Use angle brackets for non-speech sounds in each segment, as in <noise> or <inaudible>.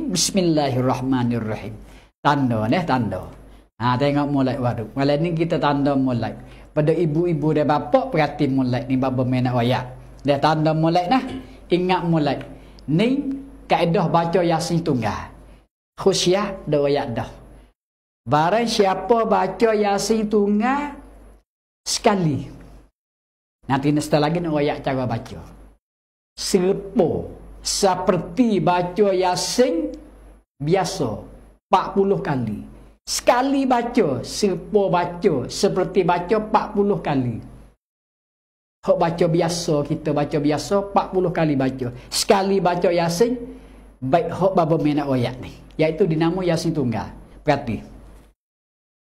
Bismillahirrahmanirrahim. Tanda ni, tanda. Ha, tengok mulai waduk. Malam ni kita tanda mulai. Pada ibu-ibu dan bapak perhati mulai ni bapak main nak wayak. Dia tanda mulai nah. Ingat mulai. Ni kaedah baca Yasin tunggal. Khusyah dan wayak dah. Barang siapa baca Yasin tunggal sekali. Nanti setelah lagi nak wayak cara baca. Selepuh seperti baca yasin biasa 40 kali sekali baca serupa baca seperti baca 40 kali hok baca biasa kita baca biasa 40 kali baca sekali baca yasin baik hok babo minak oyak ni iaitu dinamo yasin tunggal perhati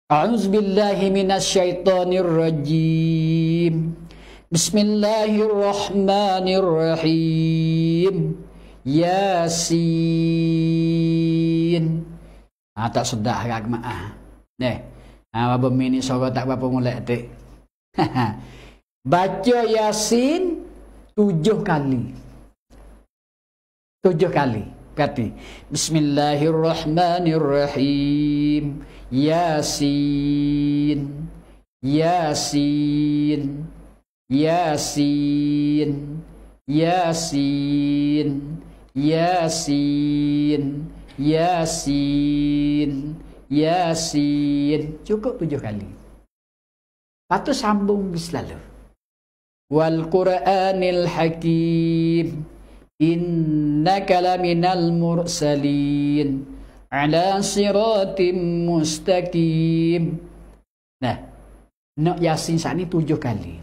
A'udzu billahi minasyaitonir Bismillahirrahmanirrahim Yasin. Ha, tak sedah ke agamaah. Neh. Ha apa mini sorok tak apa mulak tu. <laughs> Baca Yasin tujuh kali. Tujuh kali. Berarti Bismillahirrahmanirrahim. Yasin. Yasin. Yasin. Yasin. Yasin Yasin Yasin Cukup tujuh kali Lepas tu sambung selalu Wal Quranil Hakim Innaka laminal mursalin Ala siratim mustaqim Nah Nak Yasin saat ni tujuh kali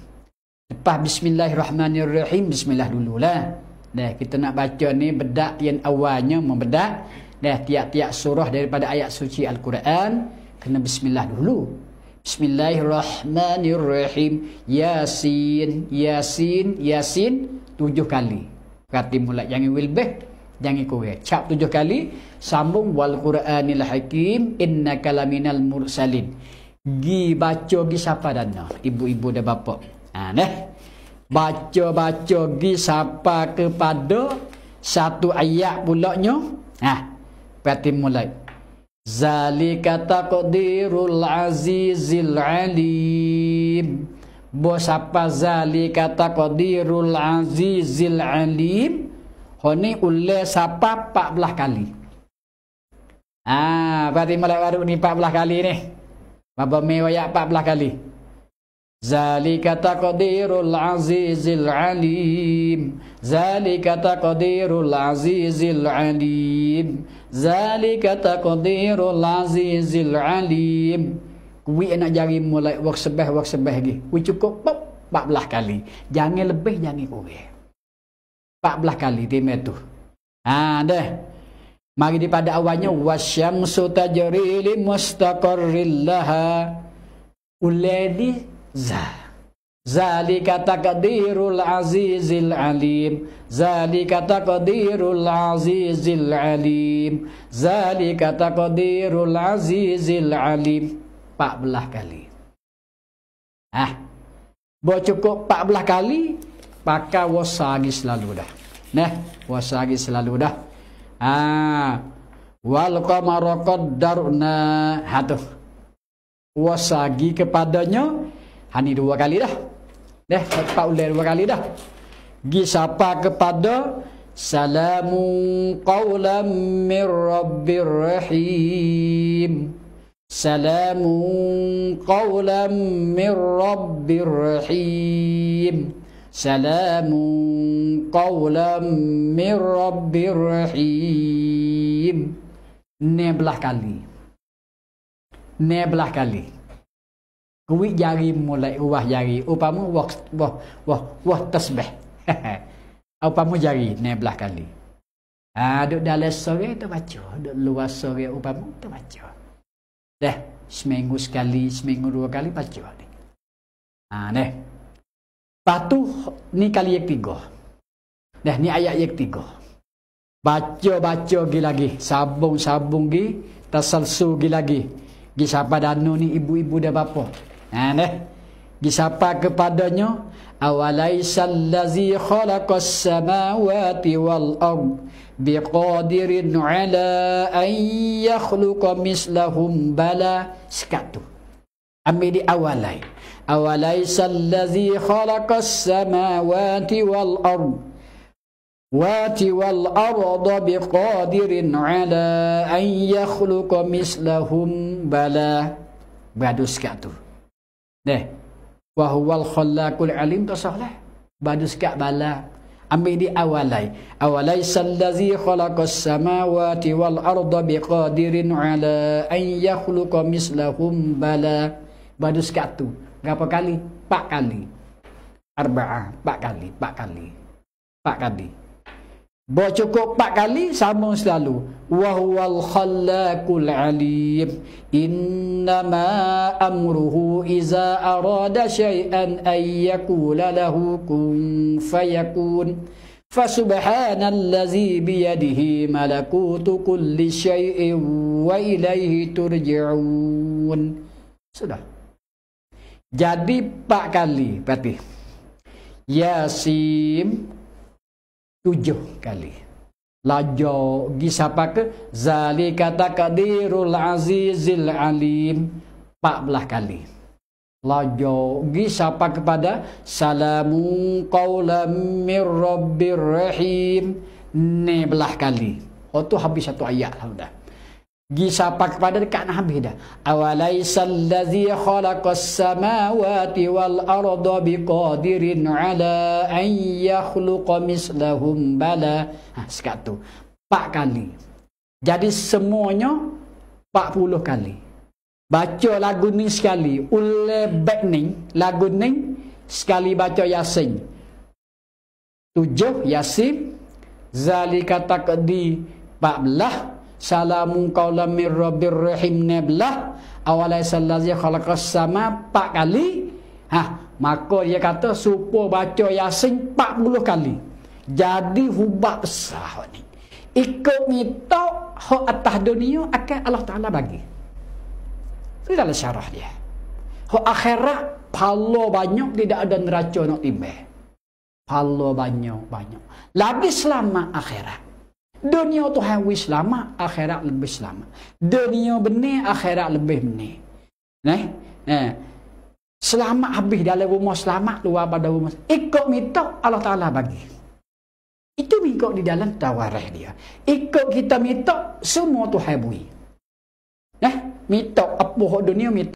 Lepas Bismillahirrahmanirrahim Bismillah dululah Dah kita nak baca ni bedak yang awalnya membedak dah tiap-tiap surah daripada ayat suci Al-Quran kena bismillah dulu. Bismillahirrahmanirrahim. Yasin, Yasin, Yasin tujuh kali. Berarti mulai jangan wilbeh, jangan kurang. Cap tujuh kali, sambung wal Quranil Hakim innaka laminal mursalin. Gi baca gi siapa dana? Ibu-ibu dan bapak. Ha nah. Baca-baca pergi sapa kepada satu ayat pulaknya. Ha. Pati mulai. Zalika taqdirul azizil alim. Bo sapa zalika taqdirul azizil alim. Hone ule sapa 14 kali. Ah, ha. pati mulai baru ni 14 kali ni. Bapa mewayak 14 kali. 14 kali. Zalika taqdirul azizil alim Zalika taqdirul azizil alim Zalika taqdirul azizil alim Kui nak jari mulai wak sebeh wak sebeh lagi. Kui cukup pop belah kali Jangan lebih jangan Pak belah kali di metu Ha deh Mari di awalnya wasyamsu tajri li mustaqarrillaha Uledi Zalika takdirul azizil alim Zalika takdirul azizil alim Zalika takdirul azizil alim pak belah kali Ah, boleh cukup pak belah kali Pakai wasagi selalu dah Nah, wasagi selalu dah Ah, Wal qamara qaddarna Hatuh Wasagi kepadanya Ha ni dua kali dah. Dah tepat ulil dua kali dah. Gi sapa kepada salamu qawlam mir rabbir rahim. Salamu qawlam mir rabbir rahim. Salamu qawlam mir rabbir rahim. Nebelah kali. Nebelah kali. Kui jari mulai uah jari. Upamu wah wah wah wah tasbih. <laughs> upamu jari ne belah kali. Ha duk dalam sore tu baca, duk luar sore upamu tu baca. Dah seminggu sekali, seminggu dua kali baca ni. Ha ne. Patuh ni kali yang tiga. Dah ni ayat yang tiga. Baca-baca lagi lagi. Sabung-sabung lagi. Tersalsu lagi lagi. Gi siapa danu ni ibu-ibu dah bapa. Ha dah. Disapa kepadanya awalaisal ladzi khalaqas samawati wal ard biqadirin ala an yakhluqa mislahum bala sekatu. Ambil di awalai. Awalaisal ladzi khalaqas samawati wal ard wati وات والأرض بقادر على أن يخلق مثلهم بلى بعد سكاته Neh. Wa huwal khallaqul alim tu soleh. Badu sikak bala. Ambil di awalai. Awalai sallazi khalaqas samawati wal arda biqadirin ala an yakhluqa mislahum bala. Badu sikak tu. Berapa kali? Empat kali. Arba'ah. Empat kali. Empat kali. Empat kali. Empat kali. Buat cukup empat kali sama selalu. Wa huwal khallaqul alim. Innama amruhu iza arada syai'an an yakula lahu kun fayakun. Fasubhanallazi biyadihi malakutu kulli syai'in wa ilaihi turji'un. Sudah. Jadi empat kali berarti. Yasim tujuh kali. Lajo gisapa ke? Zali kata kadirul azizil alim. Empat belah kali. Lajo gisapa kepada? Salamu qawlam min rabbir rahim. Ini belah kali. Oh tu habis satu ayat lah sudah. Gi siapa kepada dekat Nabi dah. Awalaysa allazi khalaqas samawati wal arda biqadirin ala an yakhluqa mislahum bala. Ha, sekat tu. 4 kali. Jadi semuanya puluh kali. Baca lagu ni sekali. Ule back ni. Lagu ni. Sekali baca yasin. Tujuh yasin. Zalika takdi. belah salamun qawlam mir rabbir rahim nablah awalaisal ladzi khalaqas sama pak kali ha maka dia kata supo baca yasin 40 kali jadi hubab besar ni ikut mito ho atas dunia akan Allah taala bagi itu dalam syarah dia ho akhirat pahala banyak tidak ada neraca nak timbah pahala banyak banyak lagi selama akhirat Dunia Tuhan wis selamat, akhirat lebih selamat. Dunia benih, akhirat lebih benih. Nah, nah. Selamat habis dalam rumah selamat, luar pada rumah. Ikut minta Allah Ta'ala bagi. Itu ikut di dalam tawarah dia. Ikut kita minta, semua Tuhan bui. Nah, minta apa dunia minta.